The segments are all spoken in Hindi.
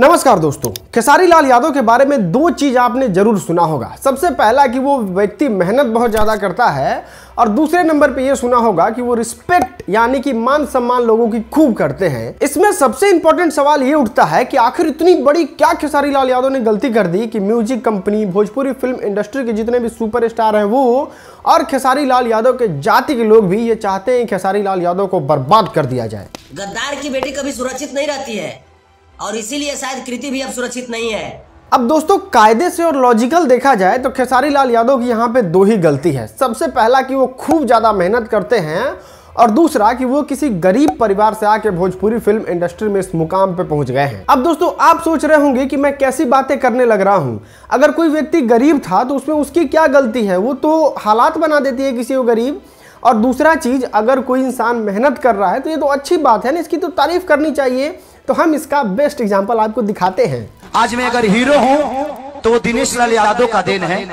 नमस्कार दोस्तों खेसारी लाल यादव के बारे में दो चीज आपने जरूर सुना होगा सबसे पहला कि वो व्यक्ति मेहनत बहुत ज्यादा करता है और दूसरे नंबर पे ये सुना होगा कि वो रिस्पेक्ट यानी कि मान सम्मान लोगों की खूब करते हैं इसमें सबसे इंपॉर्टेंट सवाल ये उठता है कि आखिर इतनी बड़ी क्या खेसारी लाल यादव ने गलती कर दी कि music company Bhojpuri film industry के जितने भी सुपरस्टार हैं वो और खेसारी लाल यादव के जाति के लोग भी ये चाहते हैं खेसारी लाल यादव को बर्बाद कर दिया जाए गद्दार की बेटी कभी सुरक्षित नहीं रहती है और इसीलिए शायद कृति भी अब सुरक्षित नहीं है अब दोस्तों कायदे से और लॉजिकल देखा जाए तो खेसारी लाल यादव की यहाँ पे दो ही गलती है सबसे पहला कि वो खूब ज़्यादा मेहनत करते हैं और दूसरा कि वो किसी गरीब परिवार से आके भोजपुरी फिल्म इंडस्ट्री में इस मुकाम पे पहुंच गए हैं अब दोस्तों आप सोच रहे होंगे कि मैं कैसी बातें करने लग रहा हूं अगर कोई व्यक्ति गरीब था तो उसमें उसकी क्या गलती है वो तो हालात बना देती है किसी को गरीब और दूसरा चीज़ अगर कोई इंसान मेहनत कर रहा है तो ये तो अच्छी बात है ना इसकी तो तारीफ करनी चाहिए तो हम इसका बेस्ट एग्जाम्पल आपको दिखाते हैं आज मैं अगर हीरो हूँ तो वो दिनेश लाल यादव का देन है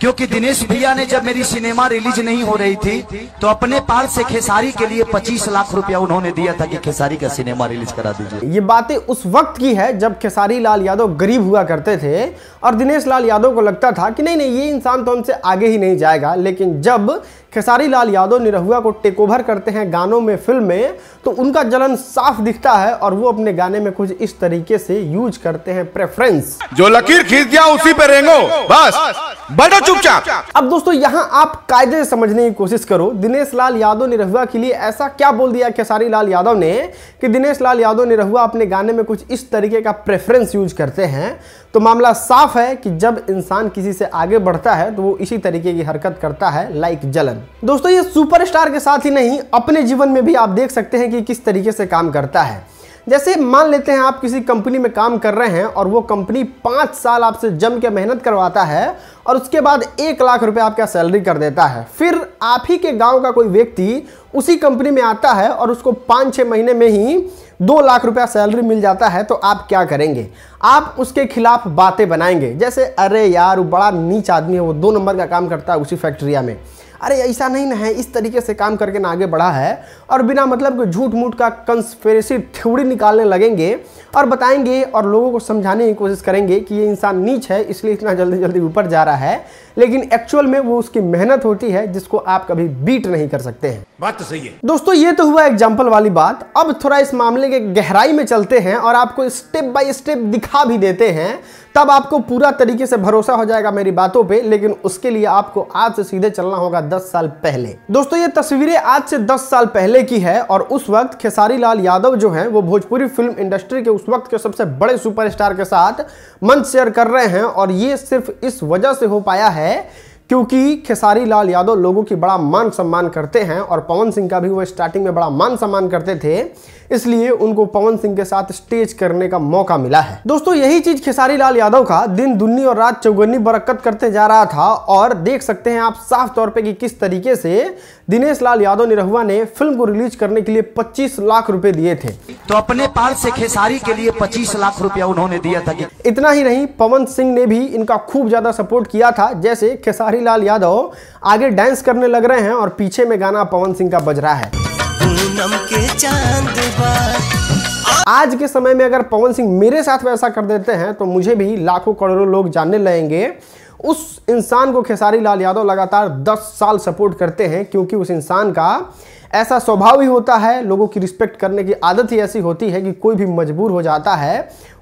क्योंकि दिनेश भैया ने जब मेरी सिनेमा रिलीज नहीं हो रही थी तो अपने पार से खेसारी के लिए 25 लाख रुपया उन्होंने दिया था कि खेसारी का सिनेमा रिलीज करा दीजिए ये बातें उस वक्त की है जब खेसारी लाल यादव गरीब हुआ करते थे और दिनेश लाल यादव को लगता था कि नहीं नहीं ये इंसान तो हमसे आगे ही नहीं जाएगा लेकिन जब खेसारी लाल यादव निरहुआ को टेक ओवर करते हैं गानों में फिल्म में तो उनका जलन साफ दिखता है और वो अपने गाने में कुछ इस तरीके से यूज करते हैं प्रेफरेंस जो लकीर खींच दिया उसी पे रेंगो बस बड़ा चुपचाप अब दोस्तों यहाँ आप कायदे समझने की कोशिश करो दिनेश लाल यादव ने रहुआ के लिए ऐसा क्या बोल दिया खेसारी लाल यादव ने कि दिनेश लाल यादव ने रहुआ अपने गाने में कुछ इस तरीके का प्रेफरेंस यूज करते हैं तो मामला साफ है कि जब इंसान किसी से आगे बढ़ता है तो वो इसी तरीके की हरकत करता है लाइक जलन दोस्तों ये सुपरस्टार के साथ ही नहीं अपने जीवन में भी आप देख सकते हैं कि किस तरीके से काम करता है जैसे मान लेते हैं आप किसी कंपनी में काम कर रहे हैं और वो कंपनी पाँच साल आपसे जम के मेहनत करवाता है और उसके बाद एक लाख रुपए आपका सैलरी कर देता है फिर आप ही के गांव का कोई व्यक्ति उसी कंपनी में आता है और उसको पाँच छः महीने में ही दो लाख रुपया सैलरी मिल जाता है तो आप क्या करेंगे आप उसके खिलाफ बातें बनाएंगे जैसे अरे यार वो बड़ा नीच आदमी है वो दो नंबर का काम करता है उसी फैक्ट्रिया में अरे ऐसा नहीं ना है इस तरीके से काम करके ना आगे बढ़ा है और बिना मतलब के झूठ मूठ का कंस्पेरेसी थ्योरी निकालने लगेंगे और बताएंगे और लोगों को समझाने की कोशिश करेंगे कि ये इंसान नीच है इसलिए इतना जल्दी जल्दी ऊपर जा रहा है लेकिन एक्चुअल में वो उसकी मेहनत होती है जिसको आप कभी बीट नहीं कर सकते हैं बात तो सही है दोस्तों ये तो हुआ एग्जाम्पल वाली बात अब थोड़ा इस मामले के गहराई में चलते हैं और आपको स्टेप बाय स्टेप दिखा भी देते हैं तब आपको पूरा तरीके से भरोसा हो जाएगा मेरी बातों पे लेकिन उसके लिए आपको आज से सीधे चलना होगा 10 साल पहले दोस्तों ये तस्वीरें आज से 10 साल पहले की है और उस वक्त खेसारी लाल यादव जो हैं वो भोजपुरी फिल्म इंडस्ट्री के उस वक्त के सबसे बड़े सुपरस्टार के साथ मंच शेयर कर रहे हैं और ये सिर्फ इस वजह से हो पाया है है क्योंकि खेसारी लाल यादव लोगों की बड़ा मान सम्मान करते हैं और पवन सिंह का भी वो स्टार्टिंग में बड़ा मान सम्मान करते थे इसलिए उनको पवन सिंह के साथ स्टेज करने का मौका मिला है दोस्तों यही चीज खेसारी लाल यादव का दिन दुन्नी और रात चौगनी बरकत करते जा रहा था और देख सकते हैं आप साफ तौर पर कि किस तरीके से दिनेश लाल यादव निरहुआ ने फिल्म को रिलीज करने के लिए पच्चीस लाख रूपए दिए थे तो अपने पास से खेसारी के लिए पच्चीस लाख रूपया उन्होंने दिया था इतना ही नहीं पवन सिंह ने भी इनका खूब ज्यादा सपोर्ट किया था जैसे खेसारी बिहारी लाल यादव आगे डांस करने लग रहे हैं और पीछे में गाना पवन सिंह का बज रहा है आज के समय में अगर पवन सिंह मेरे साथ वैसा कर देते हैं तो मुझे भी लाखों करोड़ों लोग जानने लगेंगे उस इंसान को खेसारी लाल यादव लगातार 10 साल सपोर्ट करते हैं क्योंकि उस इंसान का ऐसा स्वभाव ही होता है लोगों की रिस्पेक्ट करने की आदत ही ऐसी होती है कि कोई भी मजबूर हो जाता है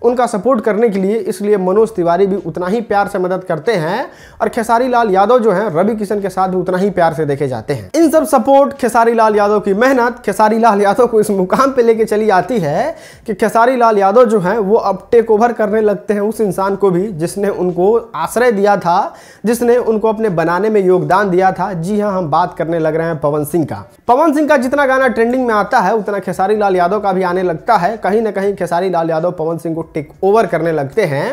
उनका सपोर्ट करने के लिए इसलिए मनोज तिवारी भी उतना ही प्यार से मदद करते हैं और खेसारी लाल यादव जो हैं रवि किशन के साथ भी उतना ही प्यार से देखे जाते हैं इन सब सपोर्ट खेसारी लाल यादव की मेहनत खेसारी लाल यादव को इस मुकाम पर लेके चली आती है कि खेसारी लाल यादव जो हैं वो अब टेक ओवर करने लगते हैं उस इंसान को भी जिसने उनको आश्रय दिया था जिसने उनको अपने बनाने में योगदान दिया था जी हाँ हम बात करने लग रहे हैं पवन सिंह का पवन सिंह का जितना गाना ट्रेंडिंग में आता है उतना खेसारी लाल यादव का भी आने लगता है कहीं ना कहीं खेसारी लाल यादव पवन सिंह को टेक ओवर करने लगते हैं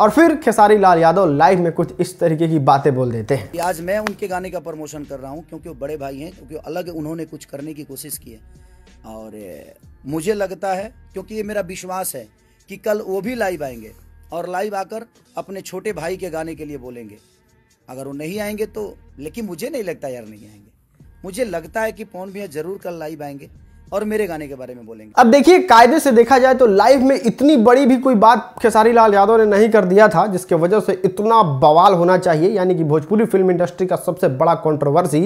और फिर खेसारी लाल यादव लाइव में कुछ इस तरीके की बातें बोल देते हैं आज मैं उनके गाने का प्रमोशन कर रहा हूँ क्योंकि वो बड़े भाई हैं क्योंकि अलग उन्होंने कुछ करने की कोशिश की है और मुझे लगता है क्योंकि ये मेरा विश्वास है कि कल वो भी लाइव आएंगे और लाइव आकर अपने छोटे भाई के गाने के लिए बोलेंगे अगर वो नहीं आएंगे तो लेकिन मुझे नहीं लगता यार नहीं आएंगे मुझे लगता है कि पवन भैया जरूर कल लाइव आएंगे और मेरे गाने के बारे में बोलेंगे अब देखिए कायदे से देखा जाए तो लाइफ में इतनी बड़ी भी कोई बात खेसारी लाल यादव ने नहीं कर दिया था जिसके वजह से इतना बवाल होना चाहिए यानी कि भोजपुरी फिल्म इंडस्ट्री का सबसे बड़ा कंट्रोवर्सी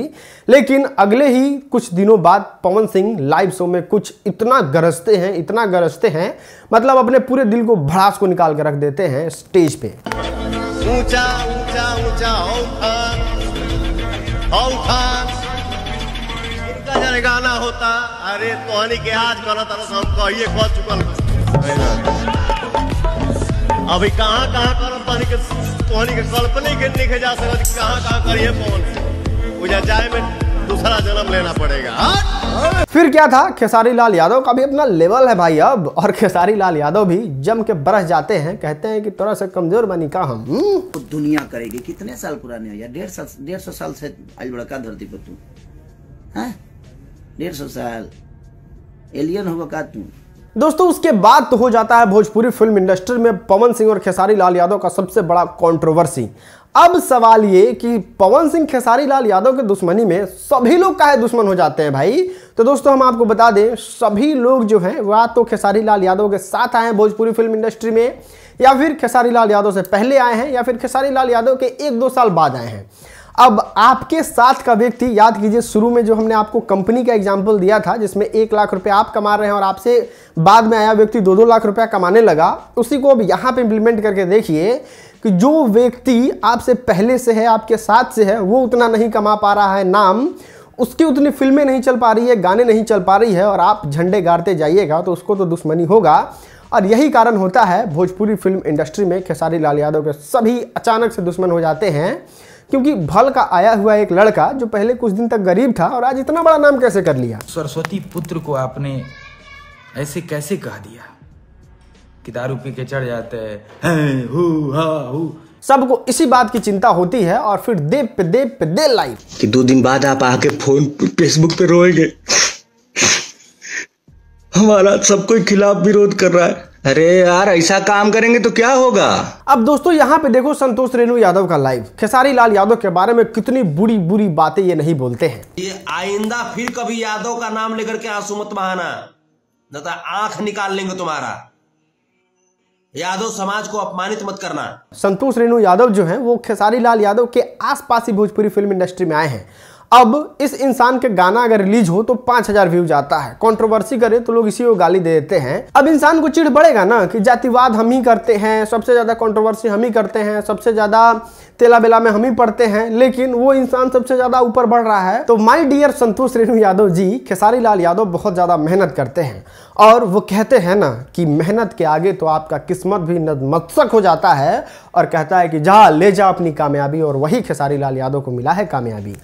लेकिन अगले ही कुछ दिनों बाद पवन सिंह लाइव शो में कुछ इतना गरजते हैं इतना गरजते हैं मतलब अपने पूरे दिल को भड़ास को निकाल के रख देते हैं स्टेज पे उचा, उचा, उचा, उचा, उचा, उचा, उचा, उचा, भजन गाना होता अरे तोहनी के आज कहना हम कहिए कह चुकल अभी कहाँ कहाँ कर तोहनी के तोहनी के कल्पना के लिखे जा सकत कहाँ कहाँ करिए फोन मुझे जाए में दूसरा जन्म लेना पड़ेगा हाँ? फिर क्या था खेसारी लाल यादव का भी अपना लेवल है भाई अब और खेसारी लाल यादव भी जम के बरस जाते हैं कहते हैं कि थोड़ा सा कमजोर बनी का हम तो दुनिया करेगी कितने साल पुराने हो या डेढ़ सौ डेढ़ सौ साल से आज बड़का धरती पर तू है हाँ? डेढ़ सौ साल एलियन हो का तू दोस्तों उसके बाद तो हो जाता है भोजपुरी फिल्म इंडस्ट्री में पवन सिंह और खेसारी लाल यादव का सबसे बड़ा कंट्रोवर्सी अब सवाल ये कि पवन सिंह खेसारी लाल यादव के दुश्मनी में सभी लोग काहे दुश्मन हो जाते हैं भाई तो दोस्तों हम आपको बता दें सभी लोग जो हैं वह तो खेसारी लाल यादव के साथ आए हैं भोजपुरी फिल्म इंडस्ट्री में या फिर खेसारी लाल यादव से पहले आए हैं या फिर खेसारी लाल यादव के एक दो साल बाद आए हैं अब आपके साथ का व्यक्ति याद कीजिए शुरू में जो हमने आपको कंपनी का एग्जाम्पल दिया था जिसमें एक लाख रुपया आप कमा रहे हैं और आपसे बाद में आया व्यक्ति दो दो लाख रुपया कमाने लगा उसी को अब यहाँ पे इम्प्लीमेंट करके देखिए कि जो व्यक्ति आपसे पहले से है आपके साथ से है वो उतना नहीं कमा पा रहा है नाम उसकी उतनी फिल्में नहीं चल पा रही है गाने नहीं चल पा रही है और आप झंडे गाड़ते जाइएगा तो उसको तो दुश्मनी होगा और यही कारण होता है भोजपुरी फिल्म इंडस्ट्री में खेसारी लाल यादव के सभी अचानक से दुश्मन हो जाते हैं क्योंकि भल का आया हुआ एक लड़का जो पहले कुछ दिन तक गरीब था और आज इतना बड़ा नाम कैसे कर लिया सरस्वती पुत्र को आपने ऐसे कैसे कह दिया कि दारू पी के चढ़ जाते हैं सबको इसी बात की चिंता होती है और फिर देव पे दे पे दे लाइव कि दो दिन बाद आप आके फोन फेसबुक पे रोएंगे हमारा सब कोई खिलाफ विरोध कर रहा है अरे यार ऐसा काम करेंगे तो क्या होगा अब दोस्तों यहाँ पे देखो संतोष रेणु यादव का लाइव खेसारी लाल यादव के बारे में कितनी बुरी बुरी बातें ये नहीं बोलते हैं ये आइंदा फिर कभी यादव का नाम लेकर के आंसू मत बहाना न तो आंख निकाल लेंगे तुम्हारा यादव समाज को अपमानित मत करना संतोष रेणु यादव जो हैं वो खेसारी लाल यादव के आसपास ही भोजपुरी फिल्म इंडस्ट्री में आए हैं अब इस इंसान के गाना अगर रिलीज हो तो पांच हजार व्यूज आता है कंट्रोवर्सी करे तो लोग इसी को गाली दे देते हैं अब इंसान को चिढ़ बढ़ेगा ना कि जातिवाद हम ही करते हैं सबसे ज्यादा कंट्रोवर्सी हम ही करते हैं सबसे ज्यादा तेला बेला में हम ही पढ़ते हैं लेकिन वो इंसान सबसे ज्यादा ऊपर बढ़ रहा है तो माई डियर संतोष रेणु यादव जी खेसारी लाल यादव बहुत ज्यादा मेहनत करते हैं और वो कहते हैं ना कि मेहनत के आगे तो आपका किस्मत भी नतमत्सक हो जाता है और कहता है कि जा ले जा अपनी कामयाबी और वही खेसारी लाल यादव को मिला है कामयाबी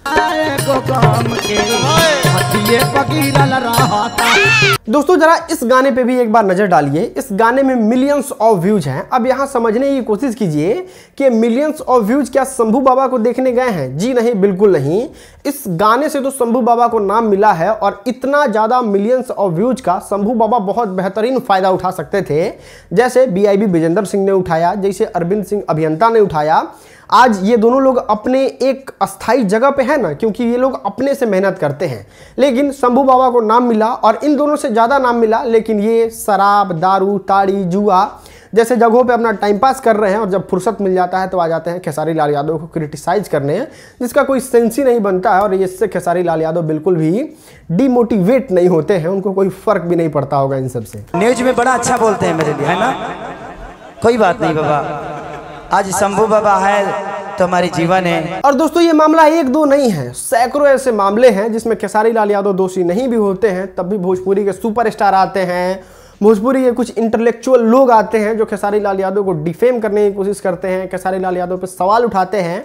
दोस्तों जरा इस गाने पे भी एक बार नज़र डालिए इस गाने में मिलियंस ऑफ व्यूज हैं अब यहाँ समझने की कोशिश कीजिए कि मिलियंस ऑफ व्यूज क्या शंभू बाबा को देखने गए हैं जी नहीं बिल्कुल नहीं इस गाने से तो शंभू बाबा को नाम मिला है और इतना ज़्यादा मिलियंस ऑफ व्यूज का शंभू बाबा बहुत बेहतरीन फ़ायदा उठा सकते थे जैसे B I B Vijender Singh ने उठाया जैसे अरविंद सिंह अभियंता ने उठाया आज ये दोनों लोग अपने एक अस्थाई जगह पे है ना क्योंकि ये लोग अपने से मेहनत करते हैं लेकिन शंभू बाबा को नाम मिला और इन दोनों से ज़्यादा नाम मिला लेकिन ये शराब दारू ताड़ी जुआ जैसे जगहों पे अपना टाइम पास कर रहे हैं और जब फुर्सत मिल जाता है तो आ जाते हैं खेसारी लाल यादव को क्रिटिसाइज करने हैं जिसका कोई सेंस ही नहीं बनता है और इससे खेसारी लाल यादव बिल्कुल भी डिमोटिवेट नहीं होते हैं उनको कोई फर्क भी नहीं पड़ता होगा इन सबसे न्यूज में बड़ा अच्छा बोलते हैं मेरे लिए है ना कोई बात नहीं बाबा आज शंभु बाबा है तो हमारी जीवन है और दोस्तों ये मामला एक दो नहीं है सैकड़ों ऐसे मामले हैं जिसमें खेसारी लाल यादव दोषी नहीं भी होते हैं तब भी भोजपुरी के सुपरस्टार आते हैं भोजपुरी के कुछ इंटेलेक्चुअल लोग आते हैं जो खेसारी लाल यादव को डिफेम करने की कोशिश करते हैं खेसारी लाल यादव पर सवाल उठाते हैं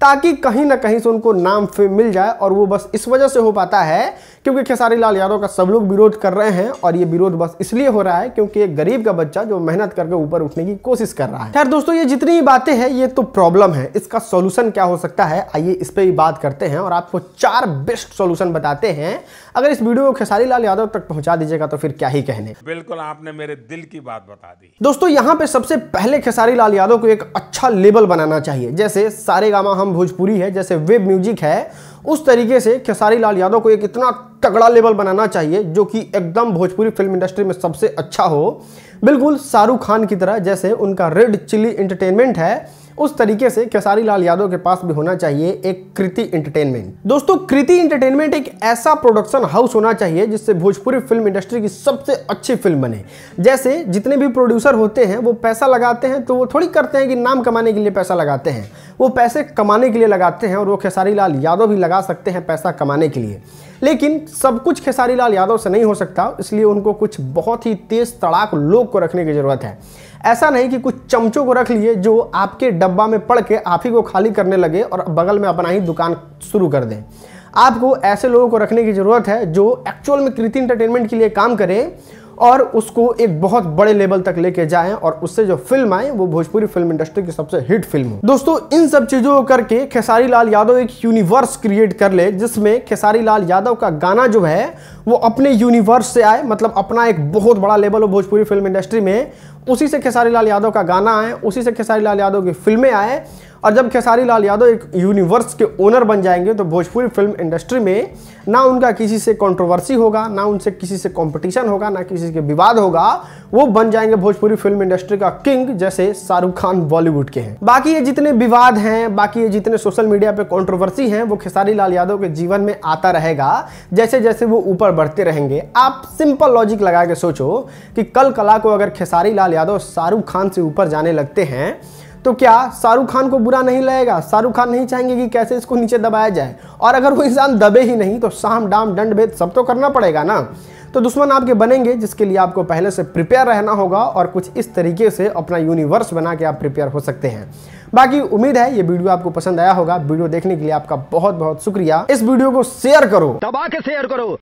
ताकि कहीं ना कहीं से उनको नाम फेम मिल जाए और वो बस इस वजह से हो पाता है क्योंकि खेसारी लाल यादव का सब लोग विरोध कर रहे हैं और ये विरोध बस इसलिए हो रहा है क्योंकि एक गरीब का बच्चा जो मेहनत करके ऊपर उठने की कोशिश कर रहा है खैर दोस्तों ये जितनी ही बातें हैं ये तो प्रॉब्लम है इसका सोल्यूशन क्या हो सकता है आइए इस पर भी बात करते हैं और आपको चार बेस्ट सोल्यूशन बताते हैं अगर इस वीडियो को खेसारी लाल यादव तक पहुंचा दीजिएगा तो फिर क्या ही कहने बिल्कुल आपने मेरे दिल की बात बता दी दोस्तों यहाँ पे सबसे पहले खेसारी लाल यादव को एक अच्छा लेबल बनाना चाहिए जैसे सारे गामा हम हम भोजपुरी है जैसे वेब म्यूजिक है उस तरीके से खेसारी लाल यादव को एक इतना तगड़ा लेवल बनाना चाहिए जो कि एकदम भोजपुरी फिल्म इंडस्ट्री में सबसे अच्छा हो बिल्कुल शाहरुख खान की तरह जैसे उनका रेड चिली इंटरटेनमेंट है उस तरीके से खेसारी लाल यादव के पास भी होना चाहिए एक कृति इंटरटेनमेंट दोस्तों कृति इंटरटेनमेंट एक ऐसा प्रोडक्शन हाउस होना चाहिए जिससे भोजपुरी फिल्म इंडस्ट्री की सबसे अच्छी फिल्म बने जैसे जितने भी प्रोड्यूसर होते हैं वो पैसा लगाते हैं तो वो थोड़ी करते हैं कि नाम कमाने के लिए पैसा लगाते हैं वो पैसे कमाने के लिए लगाते हैं और वो खेसारी लाल यादव भी लगा सकते हैं पैसा कमाने के लिए लेकिन सब कुछ खेसारी लाल यादव से नहीं हो सकता इसलिए उनको कुछ बहुत ही तेज तड़ाक लोग को रखने की ज़रूरत है ऐसा नहीं कि कुछ चमचों को रख लिए जो आपके डब्बा में पड़ के आप ही को खाली करने लगे और बगल में अपना ही दुकान शुरू कर दें आपको ऐसे लोगों को रखने की ज़रूरत है जो एक्चुअल में कृति इंटरटेनमेंट के लिए काम करें और उसको एक बहुत बड़े लेवल तक लेके जाएं और उससे जो फिल्म आए वो भोजपुरी फिल्म इंडस्ट्री की सबसे हिट फिल्म हो दोस्तों इन सब चीजों को करके खेसारी लाल यादव एक यूनिवर्स क्रिएट कर ले जिसमें खेसारी लाल यादव का गाना जो है वो अपने यूनिवर्स से आए मतलब अपना एक बहुत बड़ा लेवल हो भोजपुरी फिल्म इंडस्ट्री में उसी से खेसारी लाल यादव का गाना आए उसी से खेसारी लाल यादव की फिल्में आए और जब खेसारी लाल यादव एक यूनिवर्स के ओनर बन जाएंगे तो भोजपुरी फिल्म इंडस्ट्री में ना उनका किसी से कंट्रोवर्सी होगा ना उनसे किसी से कंपटीशन होगा ना किसी के विवाद होगा वो बन जाएंगे भोजपुरी फिल्म इंडस्ट्री का किंग जैसे शाहरुख खान बॉलीवुड के हैं बाकी ये जितने विवाद हैं बाकी ये जितने सोशल मीडिया पर कॉन्ट्रोवर्सी हैं वो खेसारी लाल यादव के जीवन में आता रहेगा जैसे जैसे वो ऊपर बढ़ते रहेंगे आप सिंपल लॉजिक लगा के सोचो कि कल कला को अगर खेसारी लाल यादव शाहरुख खान से ऊपर जाने लगते हैं तो क्या शाहरुख खान को बुरा नहीं लगेगा शाहरुख खान नहीं चाहेंगे कि कैसे इसको नीचे दबाया जाए और अगर वो इंसान दबे ही नहीं तो साम डाम दंड भेद सब तो करना पड़ेगा ना तो दुश्मन आपके बनेंगे जिसके लिए आपको पहले से प्रिपेयर रहना होगा और कुछ इस तरीके से अपना यूनिवर्स बना के आप प्रिपेयर हो सकते हैं बाकी उम्मीद है ये वीडियो आपको पसंद आया होगा वीडियो देखने के लिए आपका बहुत बहुत शुक्रिया इस वीडियो को शेयर करो दबा के शेयर करो